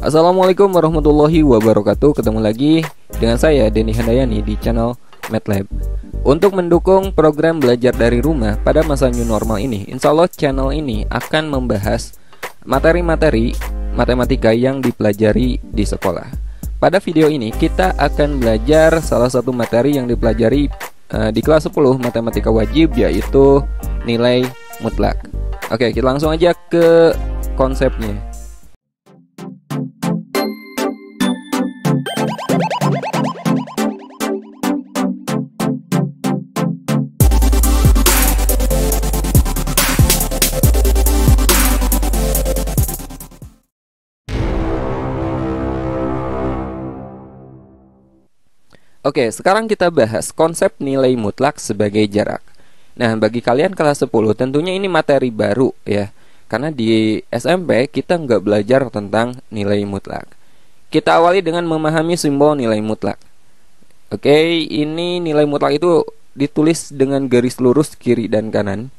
Assalamualaikum warahmatullahi wabarakatuh. Ketemu lagi dengan saya Denny Handayani di channel MATLAB. Untuk mendukung program belajar dari rumah pada masa new normal ini, insya Allah channel ini akan membahas materi-materi matematika yang dipelajari di sekolah. Pada video ini kita akan belajar salah satu materi yang dipelajari uh, di kelas 10 matematika wajib yaitu nilai mutlak. Oke, kita langsung aja ke konsepnya. Oke, sekarang kita bahas konsep nilai mutlak sebagai jarak. Nah, bagi kalian kelas 10 tentunya ini materi baru ya. Karena di SMP kita nggak belajar tentang nilai mutlak. Kita awali dengan memahami simbol nilai mutlak. Oke, ini nilai mutlak itu ditulis dengan garis lurus kiri dan kanan.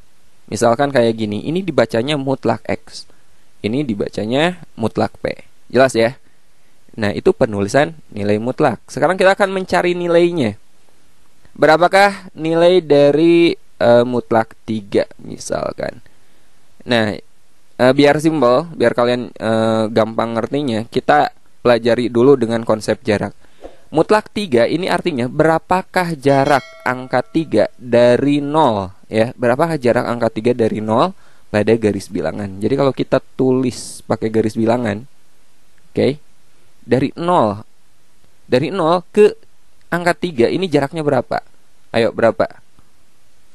Misalkan kayak gini, ini dibacanya mutlak X. Ini dibacanya mutlak P. Jelas ya? Nah, itu penulisan nilai mutlak. Sekarang kita akan mencari nilainya. Berapakah nilai dari uh, mutlak 3 misalkan. Nah, uh, biar simpel, biar kalian uh, gampang ngertinya, kita pelajari dulu dengan konsep jarak. Mutlak 3 ini artinya berapakah jarak angka 3 dari 0 ya. Berapakah jarak angka 3 dari 0 pada garis bilangan. Jadi kalau kita tulis pakai garis bilangan, oke. Okay, dari nol dari nol ke angka 3 ini jaraknya berapa? Ayo berapa?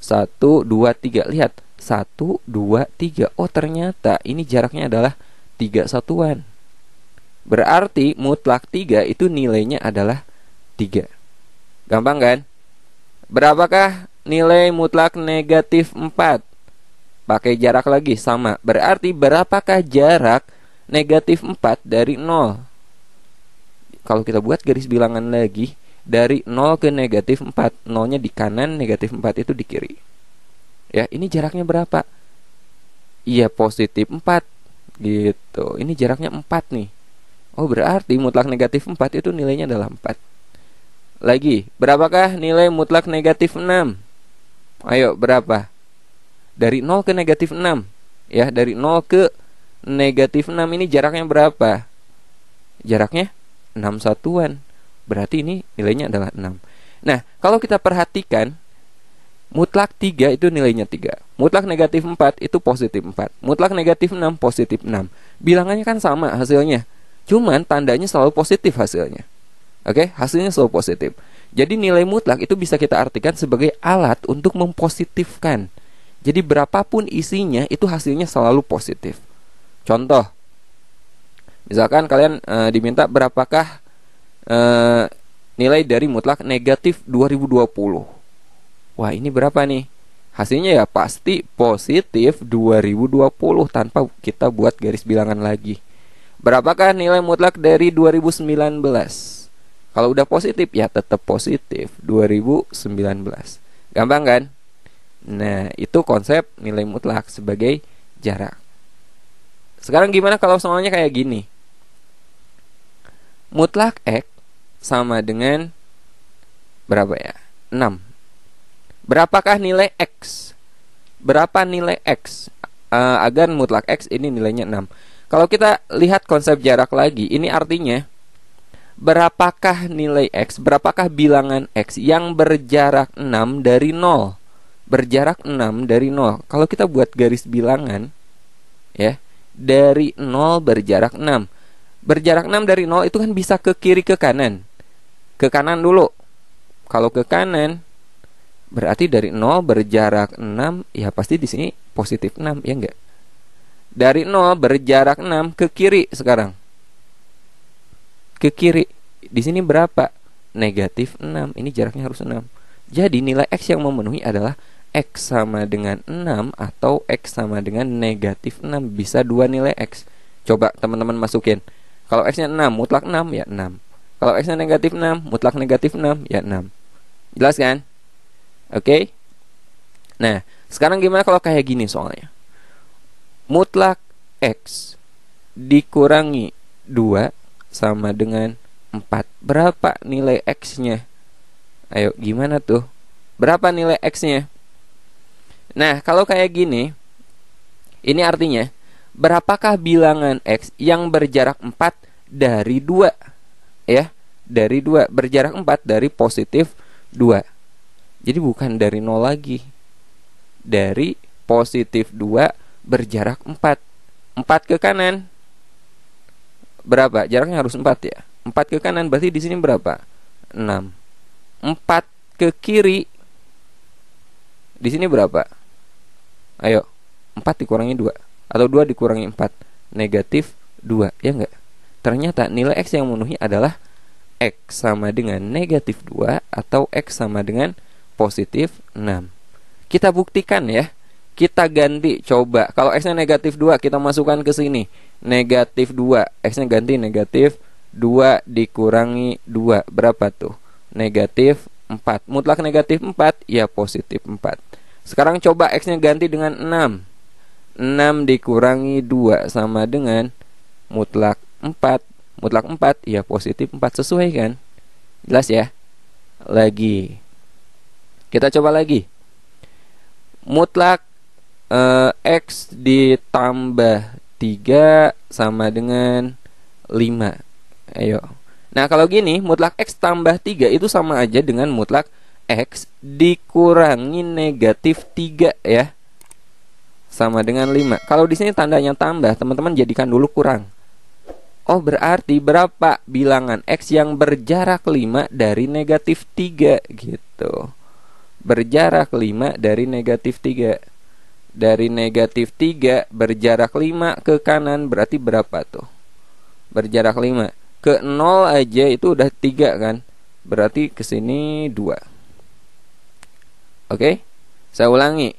1 2 3. Lihat. 1 2 3. Oh, ternyata ini jaraknya adalah 3 satuan. Berarti mutlak 3 itu nilainya adalah 3. Gampang kan? Berapakah nilai mutlak negatif 4? Pakai jarak lagi sama. Berarti berapakah jarak negatif 4 dari 0? kalau kita buat garis bilangan lagi dari 0 ke negatif 4 0-nya di kanan negatif 4 itu di kiri ya ini jaraknya berapa iya positif 4 gitu ini jaraknya 4 nih oh berarti mutlak negatif 4 itu nilainya adalah 4 lagi berapakah nilai mutlak negatif 6 ayo berapa dari 0 ke negatif 6 ya dari 0 ke negatif 6 ini jaraknya berapa jaraknya 6 satuan. Berarti ini nilainya adalah 6. Nah, kalau kita perhatikan mutlak 3 itu nilainya 3. Mutlak negatif 4 itu positif 4. Mutlak negatif 6 positif 6. Bilangannya kan sama hasilnya. Cuman tandanya selalu positif hasilnya. Oke, hasilnya selalu positif. Jadi nilai mutlak itu bisa kita artikan sebagai alat untuk mempositifkan. Jadi berapapun isinya itu hasilnya selalu positif. Contoh, Misalkan kalian e, diminta berapakah e, nilai dari mutlak negatif 2020. Wah, ini berapa nih? Hasilnya ya pasti positif 2020 tanpa kita buat garis bilangan lagi. Berapakah nilai mutlak dari 2019? Kalau udah positif ya tetap positif 2019. Gampang kan? Nah, itu konsep nilai mutlak sebagai jarak. Sekarang gimana kalau soalnya kayak gini? mutlak X sama dengan berapa ya? 6. Berapakah nilai X? Berapa nilai X? Uh, agar mutlak X ini nilainya 6. Kalau kita lihat konsep jarak lagi, ini artinya berapakah nilai X, berapakah bilangan X yang berjarak 6 dari 0? Berjarak 6 dari 0. Kalau kita buat garis bilangan, ya, dari 0 berjarak 6. Berjarak 6 dari 0 itu kan bisa ke kiri ke kanan. Ke kanan dulu. Kalau ke kanan berarti dari 0 berjarak 6 ya pasti di sini positif 6 ya enggak? Dari 0 berjarak 6 ke kiri sekarang. Ke kiri. Di sini berapa? Negatif 6. Ini jaraknya harus 6. Jadi nilai X yang memenuhi adalah X sama dengan 6 atau X sama dengan negatif 6 Bisa dua nilai X Coba teman-teman masukin kalau X-nya 6, mutlak 6 ya 6. Kalau X-nya negatif 6, mutlak negatif 6 ya 6. Jelas kan? Oke? Okay? Nah, sekarang gimana kalau kayak gini soalnya? Mutlak X dikurangi 2 sama dengan 4. Berapa nilai X-nya? Ayo, gimana tuh? Berapa nilai X-nya? Nah, kalau kayak gini, ini artinya berapakah bilangan X yang berjarak 4 dari 2? Ya, dari 2. Berjarak 4 dari positif 2. Jadi bukan dari 0 lagi. Dari positif 2 berjarak 4. 4 ke kanan. Berapa? Jaraknya harus 4 ya. 4 ke kanan berarti di sini berapa? 6. 4 ke kiri. Di sini berapa? Ayo, 4 dikurangi 2 atau 2 dikurangi 4 negatif 2 ya enggak ternyata nilai X yang memenuhi adalah X sama dengan negatif 2 atau X sama dengan positif 6 kita buktikan ya kita ganti coba kalau X nya negatif 2 kita masukkan ke sini negatif 2 X nya ganti negatif 2 dikurangi 2 berapa tuh negatif 4 mutlak negatif 4 ya positif 4 sekarang coba X nya ganti dengan 6 6 dikurangi 2 sama dengan mutlak 4 Mutlak 4 ya positif 4 sesuai kan Jelas ya Lagi Kita coba lagi Mutlak eh, X ditambah 3 sama dengan 5 Ayo Nah kalau gini mutlak X tambah 3 itu sama aja dengan mutlak X dikurangi negatif 3 ya sama dengan 5. Kalau di sini tandanya tambah, teman-teman jadikan dulu kurang. Oh, berarti berapa bilangan X yang berjarak 5 dari negatif 3 gitu. Berjarak 5 dari negatif 3. Dari negatif 3 berjarak 5 ke kanan berarti berapa tuh? Berjarak 5. Ke 0 aja itu udah 3 kan? Berarti ke sini 2. Oke? Okay? Saya ulangi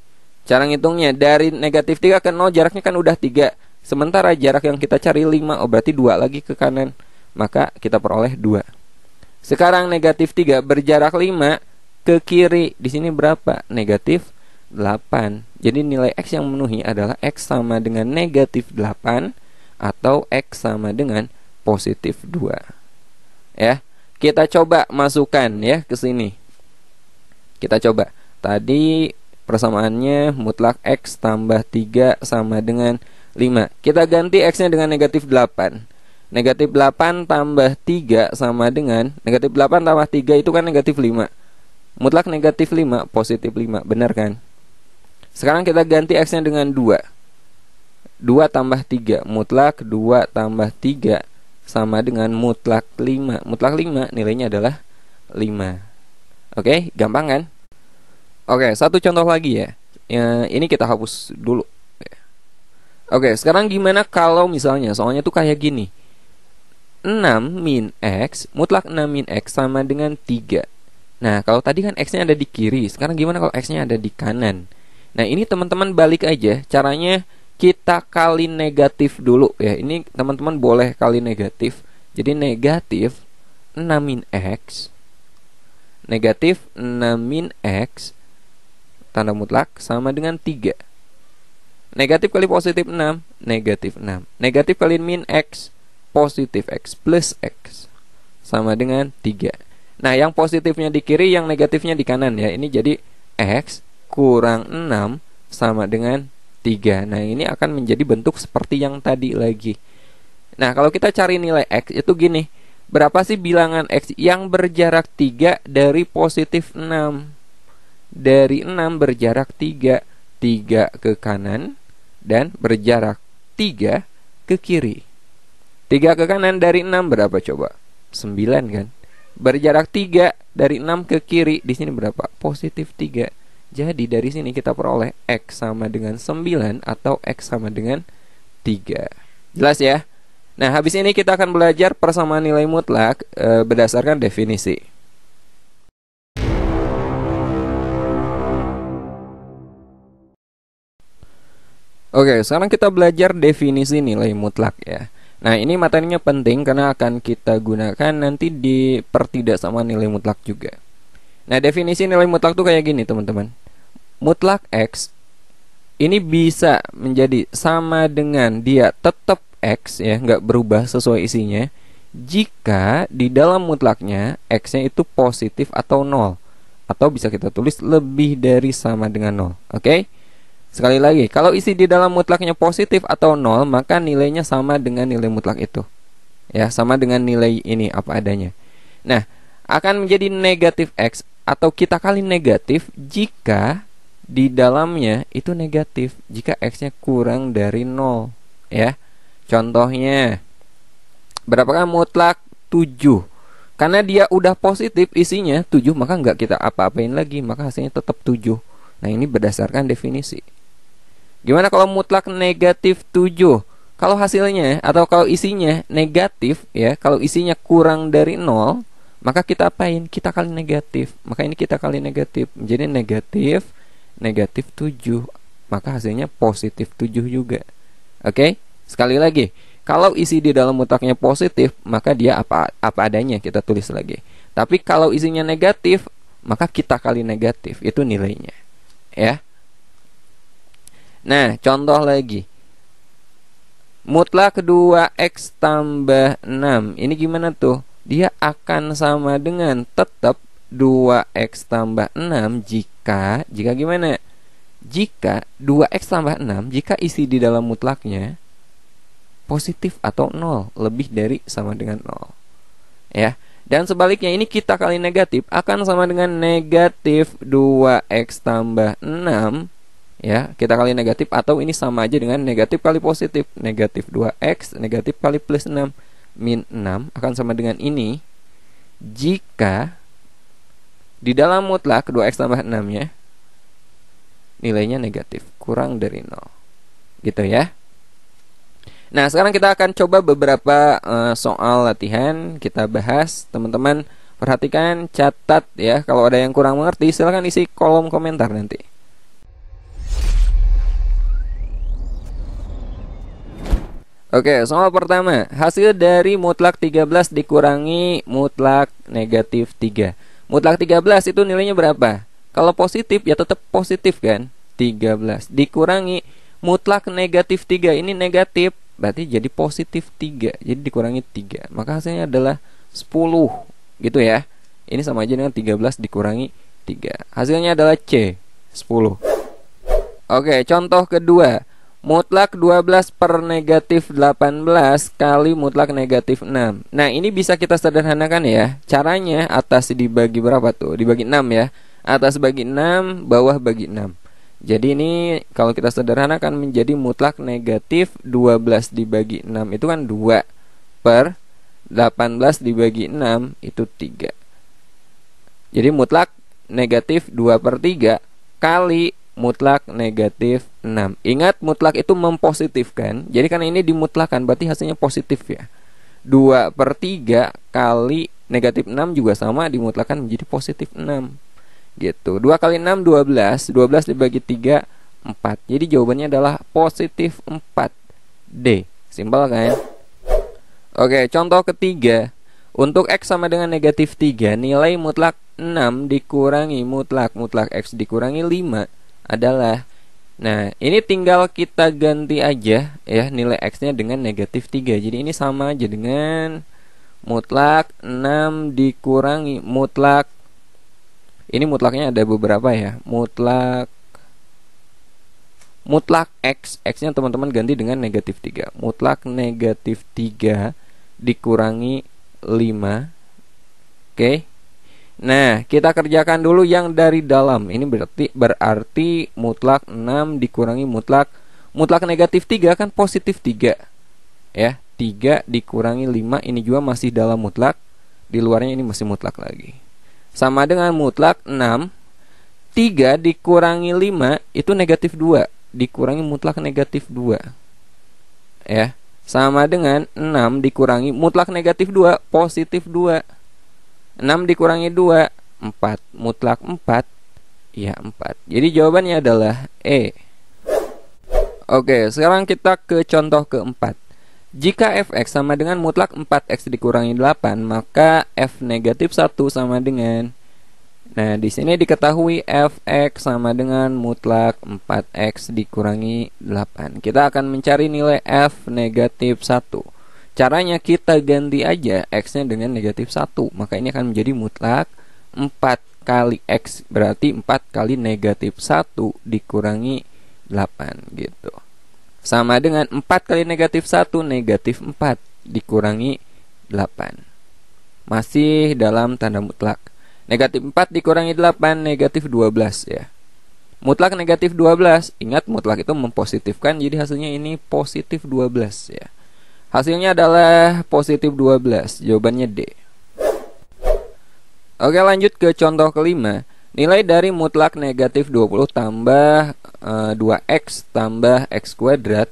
Cara ngitungnya dari negatif 3 ke 0 jaraknya kan udah 3. Sementara jarak yang kita cari 5, oh berarti 2 lagi ke kanan. Maka kita peroleh 2. Sekarang negatif 3 berjarak 5 ke kiri. Di sini berapa? Negatif 8. Jadi nilai X yang memenuhi adalah X sama dengan negatif 8 atau X sama dengan positif 2. Ya, kita coba masukkan ya ke sini. Kita coba. Tadi Persamaannya mutlak X tambah 3 sama dengan 5 Kita ganti X-nya dengan negatif 8 Negatif 8 tambah 3 sama dengan Negatif 8 tambah 3 itu kan negatif 5 Mutlak negatif 5, positif 5, benar kan? Sekarang kita ganti X-nya dengan 2 2 tambah 3 Mutlak 2 tambah 3 Sama dengan mutlak 5 Mutlak 5 nilainya adalah 5 Oke, gampang kan? Oke, okay, satu contoh lagi ya. ya. Ini kita hapus dulu. Oke, okay, sekarang gimana kalau misalnya soalnya tuh kayak gini. 6 min X mutlak 6 min X sama dengan 3 Nah kalau tadi kan X nya ada di kiri Sekarang gimana kalau X nya ada di kanan Nah ini teman-teman balik aja Caranya kita kali negatif dulu ya Ini teman-teman boleh kali negatif Jadi negatif 6 min X Negatif 6 min X tanda mutlak sama dengan 3 Negatif kali positif 6 Negatif 6 Negatif kali min X Positif X plus X Sama dengan 3 Nah yang positifnya di kiri Yang negatifnya di kanan ya Ini jadi X kurang 6 Sama dengan 3 Nah ini akan menjadi bentuk seperti yang tadi lagi Nah kalau kita cari nilai X itu gini Berapa sih bilangan X yang berjarak 3 dari positif 6? dari 6 berjarak 3 3 ke kanan dan berjarak 3 ke kiri 3 ke kanan dari 6 berapa coba? 9 kan? Berjarak 3 dari 6 ke kiri di sini berapa? Positif 3 Jadi dari sini kita peroleh X sama dengan 9 atau X sama dengan 3 Jelas ya? Nah habis ini kita akan belajar persamaan nilai mutlak e, berdasarkan definisi Oke, sekarang kita belajar definisi nilai mutlak ya. Nah, ini materinya penting karena akan kita gunakan nanti di pertidak sama nilai mutlak juga. Nah, definisi nilai mutlak tuh kayak gini, teman-teman. Mutlak x ini bisa menjadi sama dengan dia tetap x ya, nggak berubah sesuai isinya jika di dalam mutlaknya x-nya itu positif atau nol atau bisa kita tulis lebih dari sama dengan nol. Oke? Okay? Sekali lagi, kalau isi di dalam mutlaknya positif atau nol, maka nilainya sama dengan nilai mutlak itu. Ya, sama dengan nilai ini apa adanya. Nah, akan menjadi negatif x atau kita kali negatif jika di dalamnya itu negatif jika x-nya kurang dari nol, ya. Contohnya berapakah mutlak 7? Karena dia udah positif isinya 7 maka nggak kita apa-apain lagi, maka hasilnya tetap 7. Nah, ini berdasarkan definisi. Gimana kalau mutlak negatif 7? Kalau hasilnya atau kalau isinya negatif ya, kalau isinya kurang dari 0, maka kita apain? Kita kali negatif. Maka ini kita kali negatif. Jadi negatif negatif 7. Maka hasilnya positif 7 juga. Oke? Sekali lagi, kalau isi di dalam mutlaknya positif, maka dia apa apa adanya kita tulis lagi. Tapi kalau isinya negatif, maka kita kali negatif itu nilainya. Ya. Nah, contoh lagi. Mutlak 2 X tambah 6. Ini gimana tuh? Dia akan sama dengan tetap 2X tambah 6 jika, jika gimana? Jika 2X tambah 6, jika isi di dalam mutlaknya positif atau 0, lebih dari sama dengan 0. Ya, dan sebaliknya ini kita kali negatif akan sama dengan negatif 2X tambah 6 ya kita kali negatif atau ini sama aja dengan negatif kali positif negatif 2x negatif kali plus 6 min 6 akan sama dengan ini jika di dalam mutlak 2x tambah 6 ya nilainya negatif kurang dari 0 gitu ya Nah sekarang kita akan coba beberapa uh, soal latihan kita bahas teman-teman perhatikan catat ya kalau ada yang kurang mengerti silahkan isi kolom komentar nanti Oke, soal pertama, hasil dari mutlak 13 dikurangi mutlak negatif 3. Mutlak 13 itu nilainya berapa? Kalau positif ya tetap positif kan? 13 dikurangi mutlak negatif 3 ini negatif berarti jadi positif 3 jadi dikurangi 3 maka hasilnya adalah 10 gitu ya ini sama aja dengan 13 dikurangi 3 hasilnya adalah C 10 Oke contoh kedua Mutlak 12 per negatif 18 kali mutlak negatif 6 Nah ini bisa kita sederhanakan ya Caranya atas dibagi berapa tuh? Dibagi 6 ya Atas bagi 6, bawah bagi 6 Jadi ini kalau kita sederhanakan menjadi mutlak negatif 12 dibagi 6 Itu kan 2 per 18 dibagi 6 itu 3 Jadi mutlak negatif 2 per 3 kali mutlak negatif 6. Ingat mutlak itu mempositifkan. Jadi karena ini dimutlakan berarti hasilnya positif ya. 2 per 3 kali negatif 6 juga sama dimutlakan menjadi positif 6. Gitu. 2 kali 6 12. 12 dibagi 3 4. Jadi jawabannya adalah positif 4. D. Simpel kan? Oke, contoh ketiga. Untuk X sama dengan negatif 3, nilai mutlak 6 dikurangi mutlak mutlak X dikurangi 5 adalah Nah, ini tinggal kita ganti aja ya nilai x-nya dengan negatif 3. Jadi ini sama aja dengan mutlak 6 dikurangi mutlak ini mutlaknya ada beberapa ya. Mutlak mutlak x, x-nya teman-teman ganti dengan negatif 3. Mutlak negatif 3 dikurangi 5. Oke. Okay. Nah, kita kerjakan dulu yang dari dalam. Ini berarti berarti mutlak 6 dikurangi mutlak mutlak negatif 3 kan positif 3. Ya, 3 dikurangi 5 ini juga masih dalam mutlak. Di luarnya ini masih mutlak lagi. Sama dengan mutlak 6 3 dikurangi 5 itu negatif 2 Dikurangi mutlak negatif 2 Ya Sama dengan 6 dikurangi mutlak negatif 2 Positif 2 6 dikurangi 2 4 mutlak 4 ya 4 jadi jawabannya adalah E Oke sekarang kita ke contoh keempat jika fx sama dengan mutlak 4x dikurangi 8 maka f negatif 1 sama dengan Nah, di sini diketahui fx sama dengan mutlak 4x dikurangi 8. Kita akan mencari nilai f negatif 1. Caranya kita ganti aja X-nya dengan negatif 1 Maka ini akan menjadi mutlak 4 kali X Berarti 4 kali negatif 1 dikurangi 8 gitu Sama dengan 4 kali negatif 1 negatif 4 dikurangi 8 Masih dalam tanda mutlak Negatif 4 dikurangi 8 negatif 12 ya Mutlak negatif 12 Ingat mutlak itu mempositifkan Jadi hasilnya ini positif 12 ya Hasilnya adalah positif 12, jawabannya D. Oke lanjut ke contoh kelima. Nilai dari mutlak negatif 20 tambah e, eh, 2x tambah x kuadrat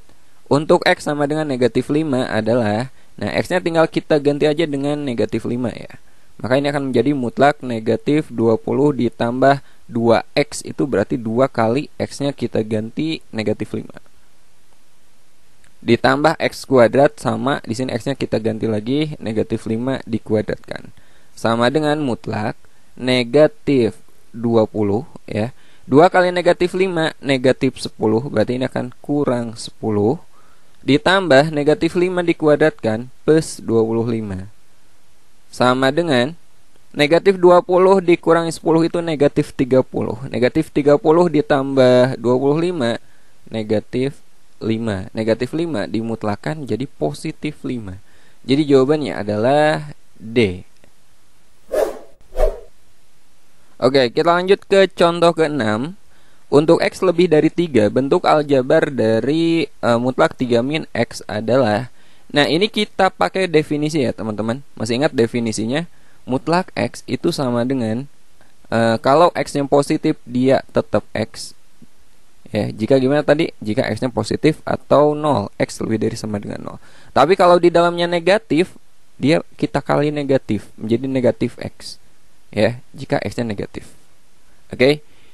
untuk x sama dengan negatif 5 adalah Nah x-nya tinggal kita ganti aja dengan negatif 5 ya Maka ini akan menjadi mutlak negatif 20 ditambah 2x itu berarti 2 kali x-nya kita ganti negatif 5 ditambah x kuadrat sama di sini x-nya kita ganti lagi negatif 5 dikuadratkan sama dengan mutlak negatif 20 ya 2 kali negatif 5 negatif 10 berarti ini akan kurang 10 ditambah negatif 5 dikuadratkan plus 25 sama dengan negatif 20 dikurangi 10 itu negatif 30 negatif 30 ditambah 25 negatif 5 Negatif 5 dimutlakan jadi positif 5 Jadi jawabannya adalah D Oke kita lanjut ke contoh ke-6 Untuk X lebih dari 3 Bentuk aljabar dari uh, mutlak 3 min X adalah Nah ini kita pakai definisi ya teman-teman Masih ingat definisinya Mutlak X itu sama dengan uh, Kalau X yang positif dia tetap X ya jika gimana tadi jika x-nya positif atau nol x lebih dari sama dengan nol tapi kalau di dalamnya negatif dia kita kali negatif menjadi negatif x ya jika x-nya negatif oke okay?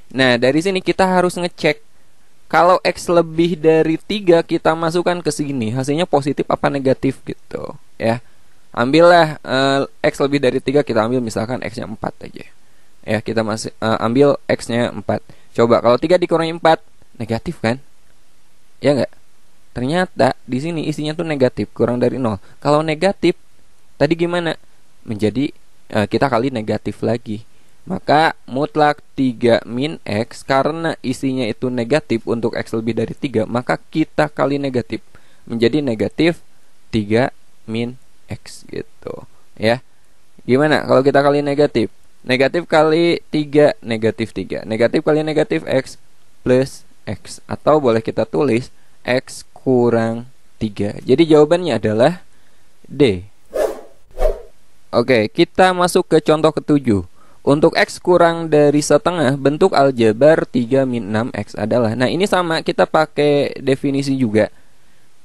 nah dari sini kita harus ngecek kalau x lebih dari 3 kita masukkan ke sini hasilnya positif apa negatif gitu ya ambillah uh, x lebih dari 3 kita ambil misalkan x-nya 4 aja ya kita masih uh, ambil x-nya 4 coba kalau 3 dikurangi 4 negatif kan? Ya nggak? Ternyata di sini isinya tuh negatif, kurang dari nol. Kalau negatif, tadi gimana? Menjadi e, kita kali negatif lagi. Maka mutlak 3 min X karena isinya itu negatif untuk X lebih dari 3 Maka kita kali negatif Menjadi negatif 3 min X gitu Ya Gimana kalau kita kali negatif Negatif kali 3 negatif 3 Negatif kali negatif X plus X Atau boleh kita tulis X kurang 3 Jadi jawabannya adalah D Oke, kita masuk ke contoh ketujuh untuk X kurang dari setengah, bentuk aljabar 3 min 6X adalah Nah ini sama, kita pakai definisi juga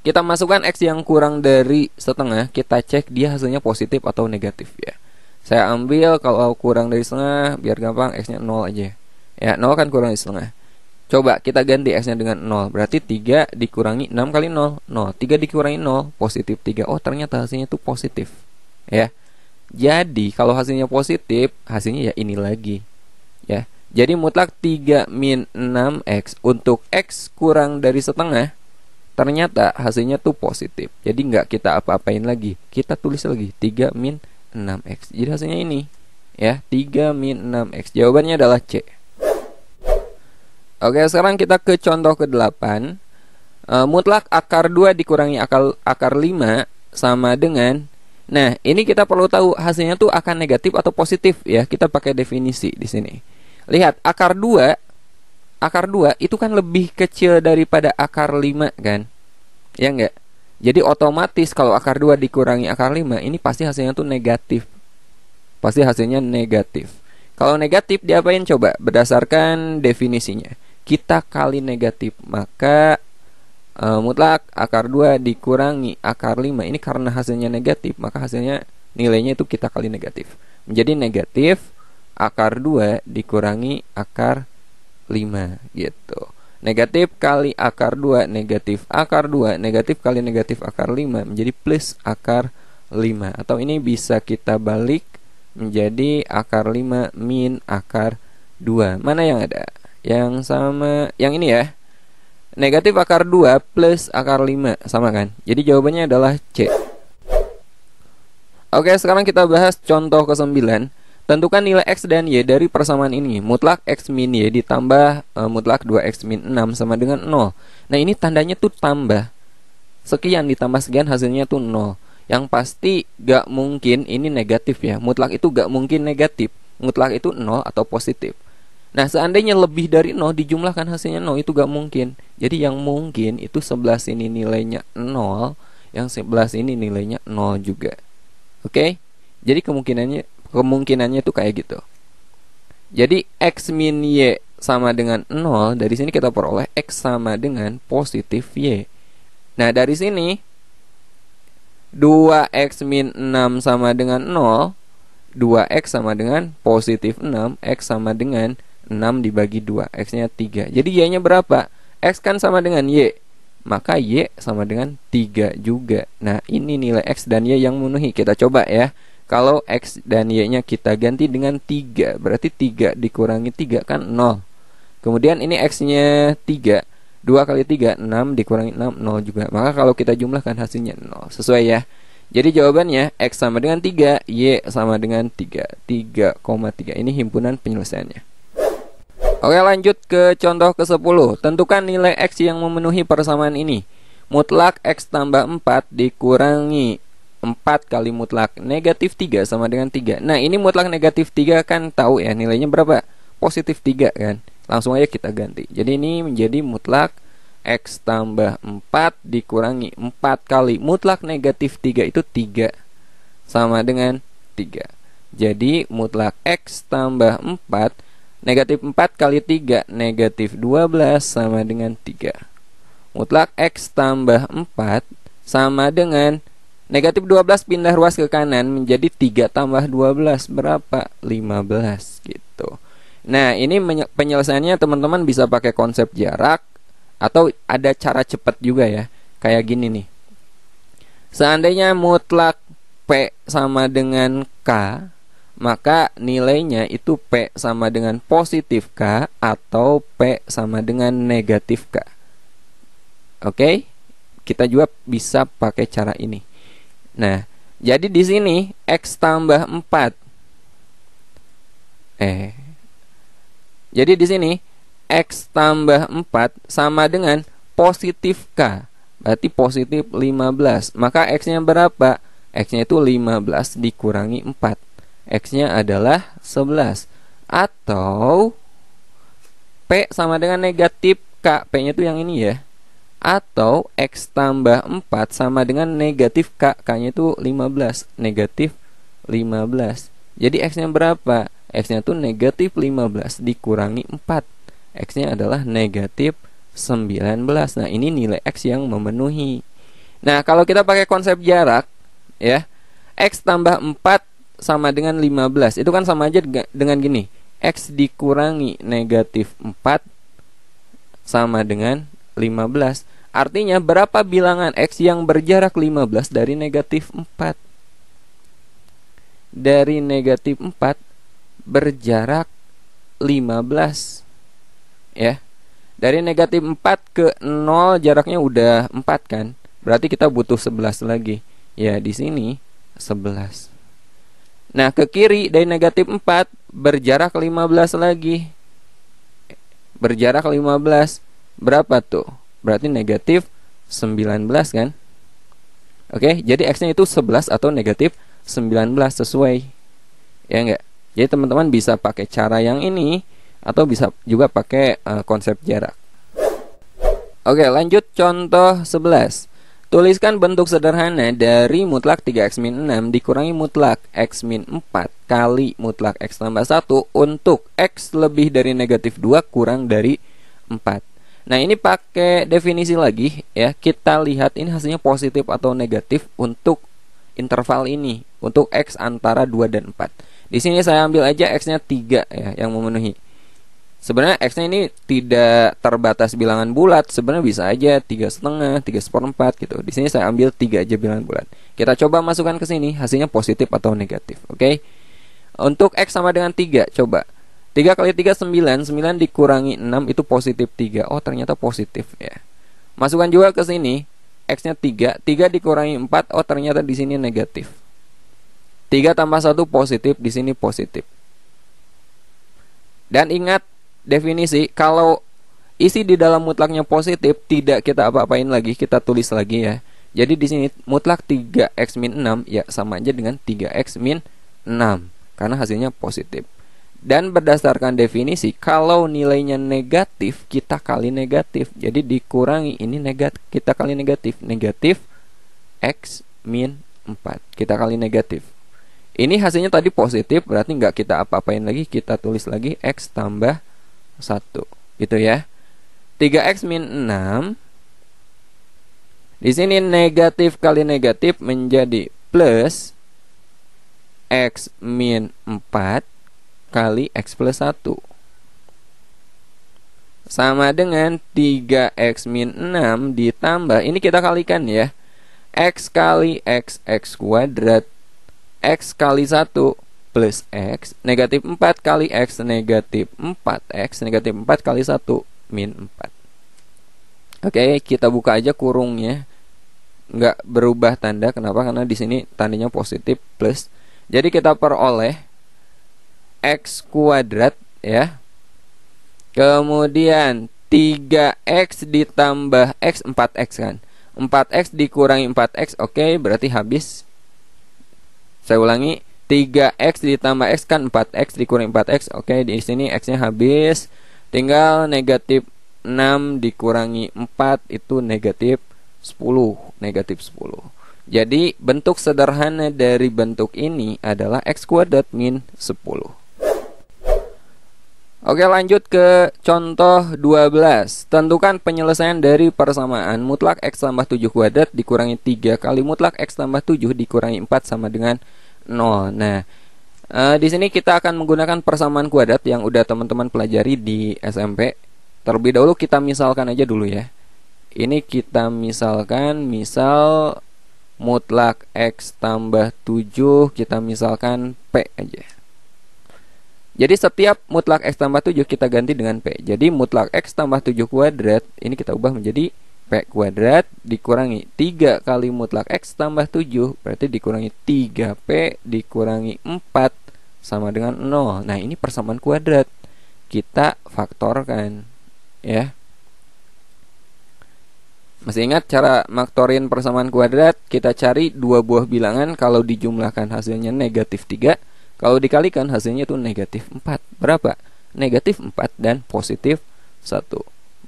Kita masukkan X yang kurang dari setengah Kita cek dia hasilnya positif atau negatif ya Saya ambil kalau kurang dari setengah, biar gampang X-nya 0 aja Ya, 0 kan kurang dari setengah Coba kita ganti X-nya dengan 0. Berarti 3 dikurangi 6 kali 0. 0. 3 dikurangi 0. Positif 3. Oh ternyata hasilnya itu positif. Ya. Jadi kalau hasilnya positif, hasilnya ya ini lagi. Ya. Jadi mutlak 3 min 6X untuk X kurang dari setengah ternyata hasilnya tuh positif. Jadi nggak kita apa-apain lagi. Kita tulis lagi 3 min 6X. Jadi hasilnya ini. Ya, 3 min 6X. Jawabannya adalah C. Oke, sekarang kita ke contoh ke delapan E, eh, mutlak akar 2 dikurangi akar, akar 5 sama dengan Nah, ini kita perlu tahu hasilnya tuh akan negatif atau positif ya. Kita pakai definisi di sini. Lihat, akar 2 akar 2 itu kan lebih kecil daripada akar 5 kan? Ya enggak? Jadi otomatis kalau akar 2 dikurangi akar 5 ini pasti hasilnya tuh negatif. Pasti hasilnya negatif. Kalau negatif diapain coba berdasarkan definisinya kita kali negatif maka e, mutlak akar 2 dikurangi akar 5 ini karena hasilnya negatif maka hasilnya nilainya itu kita kali negatif menjadi negatif akar 2 dikurangi akar 5 gitu negatif kali akar 2 negatif akar 2 negatif kali negatif akar 5 menjadi plus akar 5 atau ini bisa kita balik menjadi akar 5 min akar 2 mana yang ada yang sama yang ini ya negatif akar 2 plus akar 5 sama kan jadi jawabannya adalah C Oke sekarang kita bahas contoh ke 9 Tentukan nilai X dan Y dari persamaan ini Mutlak X min Y ditambah e, mutlak 2X min 6 sama dengan 0 Nah ini tandanya tuh tambah Sekian ditambah sekian hasilnya tuh 0 Yang pasti gak mungkin ini negatif ya Mutlak itu gak mungkin negatif Mutlak itu 0 atau positif Nah seandainya lebih dari 0 dijumlahkan hasilnya 0 itu gak mungkin Jadi yang mungkin itu sebelah sini nilainya 0 Yang sebelah sini nilainya 0 juga Oke okay? Jadi kemungkinannya kemungkinannya itu kayak gitu Jadi X min Y sama dengan 0 Dari sini kita peroleh X sama dengan positif Y Nah dari sini 2x min 6 sama dengan 0 2x sama dengan positif 6 X sama dengan 6 dibagi 2 X-nya 3 Jadi Y-nya berapa? X kan sama dengan Y Maka Y sama dengan 3 juga Nah ini nilai X dan Y yang memenuhi Kita coba ya Kalau X dan Y-nya kita ganti dengan 3 Berarti 3 dikurangi 3 kan 0 Kemudian ini X-nya 3 2 kali 3 6 dikurangi 6 0 juga Maka kalau kita jumlahkan hasilnya 0 Sesuai ya Jadi jawabannya X sama dengan 3 Y sama dengan 3 3,3 Ini himpunan penyelesaiannya Oke lanjut ke contoh ke 10 Tentukan nilai X yang memenuhi persamaan ini Mutlak X tambah 4 dikurangi 4 kali mutlak negatif 3 sama dengan 3 Nah ini mutlak negatif 3 kan tahu ya nilainya berapa? Positif 3 kan Langsung aja kita ganti Jadi ini menjadi mutlak X tambah 4 dikurangi 4 kali mutlak negatif 3 itu 3 Sama dengan 3 Jadi mutlak X tambah 4 Negatif 4 kali 3 negatif 12 sama dengan 3 Mutlak X tambah 4 sama dengan Negatif 12 pindah ruas ke kanan menjadi 3 tambah 12 berapa? 15 gitu Nah ini penyelesaiannya teman-teman bisa pakai konsep jarak Atau ada cara cepat juga ya Kayak gini nih Seandainya mutlak P sama dengan K maka nilainya itu P sama dengan positif K atau P sama dengan negatif K. Oke? Kita juga bisa pakai cara ini. Nah, jadi di sini X tambah 4. Eh. Jadi di sini X tambah 4 sama dengan positif K. Berarti positif 15. Maka X-nya berapa? X-nya itu 15 dikurangi 4. X-nya adalah 11 Atau P sama dengan negatif K P-nya itu yang ini ya Atau X tambah 4 sama dengan negatif K K-nya itu 15 Negatif 15 Jadi X-nya berapa? X-nya itu negatif 15 dikurangi 4 X-nya adalah negatif 19 Nah ini nilai X yang memenuhi Nah kalau kita pakai konsep jarak ya X tambah 4 sama dengan 15 Itu kan sama aja dengan gini X dikurangi negatif 4 Sama dengan 15 Artinya berapa bilangan X yang berjarak 15 dari negatif 4 Dari negatif 4 Berjarak 15 Ya Dari negatif 4 ke 0 jaraknya udah 4 kan Berarti kita butuh 11 lagi Ya di sini 11 Nah ke kiri dari negatif 4 berjarak 15 lagi Berjarak 15 Berapa tuh? Berarti negatif 19 kan? Oke, jadi X-nya itu 11 atau negatif 19 sesuai Ya enggak? Jadi teman-teman bisa pakai cara yang ini Atau bisa juga pakai uh, konsep jarak Oke lanjut contoh 11 Tuliskan bentuk sederhana dari mutlak 3x min 6 dikurangi mutlak x min 4 kali mutlak x tambah 1 untuk x lebih dari negatif 2 kurang dari 4. Nah ini pakai definisi lagi ya kita lihat ini hasilnya positif atau negatif untuk interval ini untuk x antara 2 dan 4. Di sini saya ambil aja x-nya 3 ya yang memenuhi. Sebenarnya X-nya ini tidak terbatas bilangan bulat, sebenarnya bisa aja 3 setengah, tiga seperempat gitu. Di sini saya ambil 3 aja bilangan bulat. Kita coba masukkan ke sini, hasilnya positif atau negatif. Oke, okay? untuk X sama dengan 3, coba 3 kali 3 9 9 dikurangi 6 itu positif 3 Oh ternyata positif ya Masukkan juga ke sini X nya 3 3 dikurangi 4 Oh ternyata di sini negatif 3 tambah 1 positif di sini positif Dan ingat definisi kalau isi di dalam mutlaknya positif tidak kita apa-apain lagi kita tulis lagi ya jadi di sini mutlak 3x min 6 ya sama aja dengan 3x min 6 karena hasilnya positif dan berdasarkan definisi kalau nilainya negatif kita kali negatif jadi dikurangi ini negatif kita kali negatif negatif x min 4 kita kali negatif ini hasilnya tadi positif berarti nggak kita apa-apain lagi kita tulis lagi x tambah 1 gitu ya 3x min 6 di sini negatif kali negatif menjadi plus X min 4 kali X plus 1 Sama dengan 3X min 6 ditambah Ini kita kalikan ya X kali X, X kuadrat X kali 1 plus X negatif 4 kali X negatif 4X negatif 4 kali 1 min 4 Oke kita buka aja kurungnya nggak berubah tanda kenapa karena di sini tandanya positif plus jadi kita peroleh X kuadrat ya kemudian 3X ditambah X 4X kan 4X dikurangi 4X oke okay, berarti habis saya ulangi 3x ditambah x kan 4x dikurang 4x. Oke, di sini x-nya habis. Tinggal negatif 6 dikurangi 4 itu negatif 10. Negatif 10. Jadi bentuk sederhana dari bentuk ini adalah x kuadrat min 10. Oke lanjut ke contoh 12 Tentukan penyelesaian dari persamaan mutlak x tambah 7 kuadrat dikurangi 3 kali mutlak x tambah 7 dikurangi 4 sama dengan 0. Nah, uh, di sini kita akan menggunakan persamaan kuadrat yang udah teman-teman pelajari di SMP. Terlebih dahulu kita misalkan aja dulu ya. Ini kita misalkan misal mutlak x tambah 7 kita misalkan p aja. Jadi setiap mutlak x tambah 7 kita ganti dengan p. Jadi mutlak x tambah 7 kuadrat ini kita ubah menjadi P kuadrat dikurangi 3 kali mutlak X tambah 7 Berarti dikurangi 3P dikurangi 4 sama dengan 0 Nah ini persamaan kuadrat Kita faktorkan ya Masih ingat cara maktorin persamaan kuadrat Kita cari dua buah bilangan Kalau dijumlahkan hasilnya negatif 3 Kalau dikalikan hasilnya itu negatif 4 Berapa? Negatif 4 dan positif 1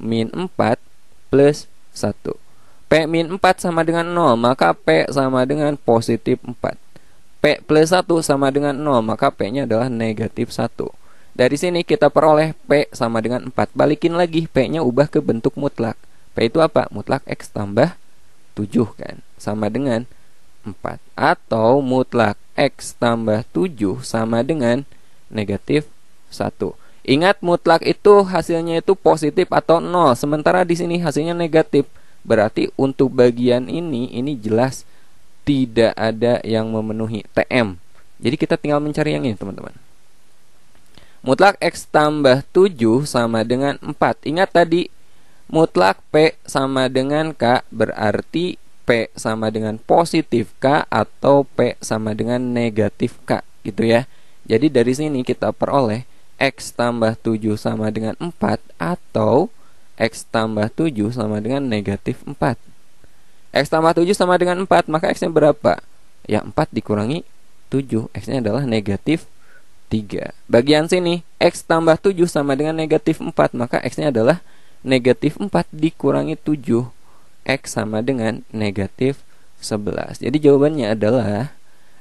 Min 4 plus 1 P min 4 sama dengan 0 Maka P sama dengan positif 4 P plus 1 sama dengan 0 Maka P-nya adalah negatif 1 Dari sini kita peroleh P sama dengan 4 Balikin lagi P-nya ubah ke bentuk mutlak P itu apa? Mutlak X tambah 7 kan Sama dengan 4 Atau mutlak X tambah 7 sama dengan negatif 1 Ingat mutlak itu hasilnya itu positif atau nol, sementara di sini hasilnya negatif. Berarti untuk bagian ini ini jelas tidak ada yang memenuhi TM. Jadi kita tinggal mencari yang ini, teman-teman. Mutlak X tambah 7 sama dengan 4. Ingat tadi mutlak P sama dengan K berarti P sama dengan positif K atau P sama dengan negatif K gitu ya. Jadi dari sini kita peroleh X tambah 7 sama dengan 4 Atau X tambah 7 sama dengan negatif 4 X tambah 7 sama dengan 4 Maka X nya berapa? Ya 4 dikurangi 7 X nya adalah negatif 3 Bagian sini X tambah 7 sama dengan negatif 4 Maka X nya adalah negatif 4 dikurangi 7 X sama dengan negatif 11 Jadi jawabannya adalah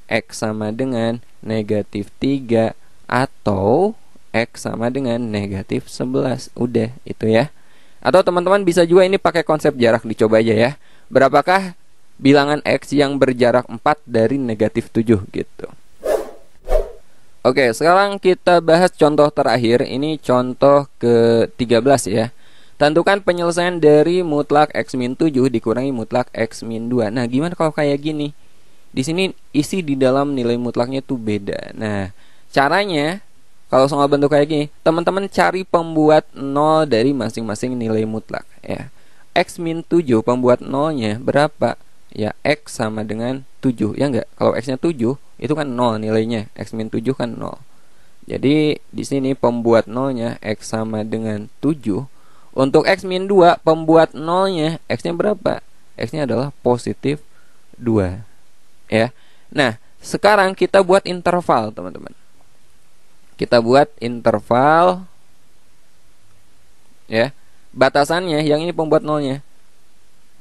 X sama dengan negatif 3 atau X sama dengan negatif 11 Udah itu ya Atau teman-teman bisa juga ini pakai konsep jarak Dicoba aja ya Berapakah bilangan X yang berjarak 4 dari negatif 7 gitu Oke sekarang kita bahas contoh terakhir Ini contoh ke-13 ya Tentukan penyelesaian dari mutlak x min 7 dikurangi mutlak x min 2. Nah, gimana kalau kayak gini? Di sini isi di dalam nilai mutlaknya itu beda. Nah, caranya kalau soal bentuk kayak gini, teman-teman cari pembuat 0 dari masing-masing nilai mutlak ya. X min 7 pembuat 0-nya berapa? Ya X sama dengan 7 ya enggak? Kalau X-nya 7 itu kan 0 nilainya, X min 7 kan 0 Jadi di sini pembuat 0-nya X sama dengan 7 Untuk X min 2 pembuat 0-nya X-nya berapa? X-nya adalah positif 2 ya. Nah, sekarang kita buat interval, teman-teman kita buat interval ya batasannya yang ini pembuat nolnya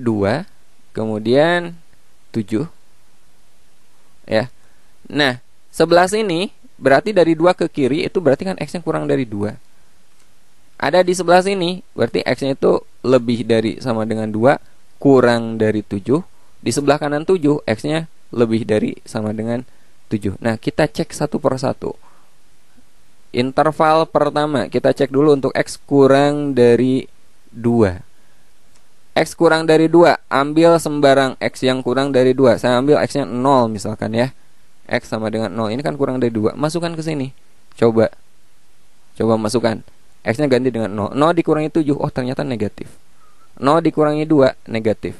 2 kemudian 7 ya nah 11 ini berarti dari 2 ke kiri itu berarti kan x-nya kurang dari 2 ada di sebelah sini berarti x-nya itu lebih dari sama dengan 2 kurang dari 7 di sebelah kanan 7 x-nya lebih dari sama dengan 7 nah kita cek satu per satu Interval pertama kita cek dulu untuk X kurang dari 2 X kurang dari 2 Ambil sembarang X yang kurang dari 2 Saya ambil X nya 0 misalkan ya X sama dengan 0 Ini kan kurang dari 2 Masukkan ke sini Coba Coba masukkan X nya ganti dengan 0 0 dikurangi 7 Oh ternyata negatif 0 dikurangi 2 negatif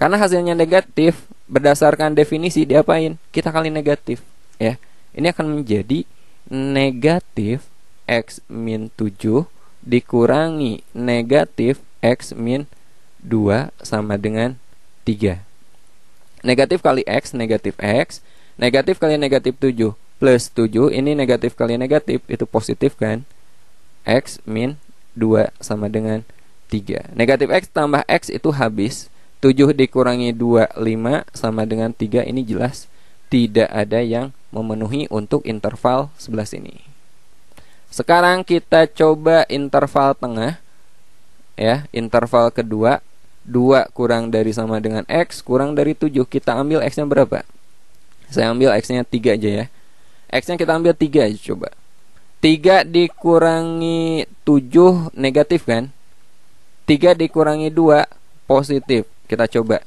Karena hasilnya negatif Berdasarkan definisi diapain Kita kali negatif ya Ini akan menjadi negatif X min 7 dikurangi negatif X min 2 sama dengan 3 Negatif kali X, negatif X Negatif kali negatif 7 Plus 7, ini negatif kali negatif Itu positif kan X min 2 sama dengan 3 Negatif X tambah X itu habis 7 dikurangi 2, 5 sama dengan 3 Ini jelas tidak ada yang memenuhi untuk interval 11 ini. Sekarang kita coba interval tengah ya, interval kedua 2 kurang dari sama dengan X kurang dari 7 Kita ambil X-nya berapa? Saya ambil X-nya 3 aja ya X-nya kita ambil 3 aja coba 3 dikurangi 7 negatif kan 3 dikurangi 2 positif Kita coba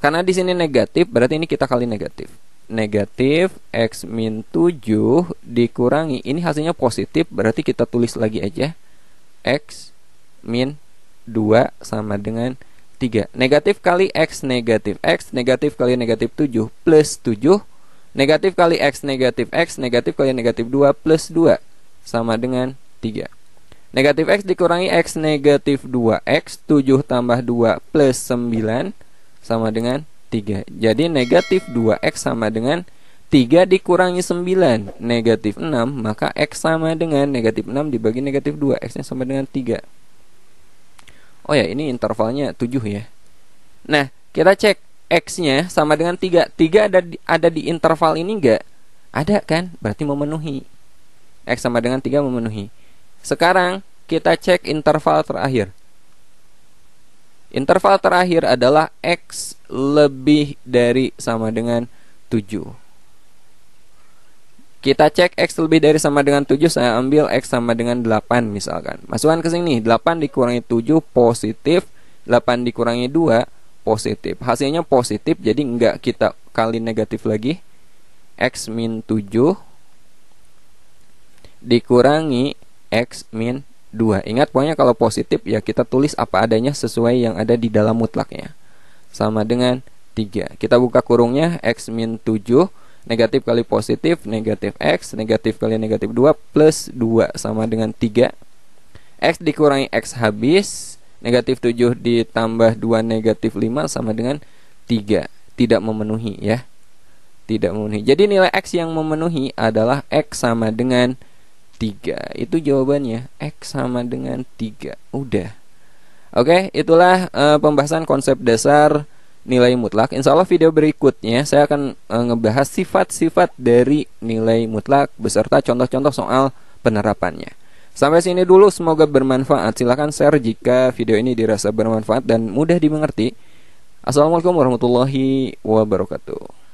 Karena di sini negatif berarti ini kita kali negatif negatif X min 7 dikurangi ini hasilnya positif berarti kita tulis lagi aja X min 2 sama dengan 3 negatif kali X negatif X negatif kali negatif 7 plus 7 negatif kali X negatif X negatif kali negatif 2 plus 2 sama dengan 3 negatif X dikurangi X negatif 2X 7 tambah 2 plus 9 sama dengan 3 Jadi negatif 2x sama dengan 3 dikurangi 9 Negatif 6 Maka x sama dengan negatif 6 dibagi negatif 2 X nya sama dengan 3 Oh ya ini intervalnya 7 ya Nah kita cek X nya sama dengan 3 3 ada di, ada di interval ini enggak? Ada kan? Berarti memenuhi X sama dengan 3 memenuhi Sekarang kita cek interval terakhir Interval terakhir adalah X lebih dari sama dengan 7. Kita cek X lebih dari sama dengan 7 Saya ambil X sama dengan 8 misalkan Masukkan ke sini 8 dikurangi 7 positif 8 dikurangi 2 positif Hasilnya positif jadi nggak kita kali negatif lagi X min 7 Dikurangi X min 2 ingat pokoknya kalau positif ya kita tulis apa adanya sesuai yang ada di dalam mutlaknya. Sama dengan 3. Kita buka kurungnya x min 7 negatif kali positif negatif x negatif kali negatif 2 plus 2 sama dengan 3 x dikurangi x habis negatif 7 ditambah 2 negatif 5 sama dengan 3 tidak memenuhi ya tidak memenuhi jadi nilai x yang memenuhi adalah x sama dengan 3 Itu jawabannya X sama dengan 3 Udah Oke itulah uh, pembahasan konsep dasar nilai mutlak Insya Allah video berikutnya saya akan uh, ngebahas sifat-sifat dari nilai mutlak Beserta contoh-contoh soal penerapannya Sampai sini dulu semoga bermanfaat Silahkan share jika video ini dirasa bermanfaat dan mudah dimengerti Assalamualaikum warahmatullahi wabarakatuh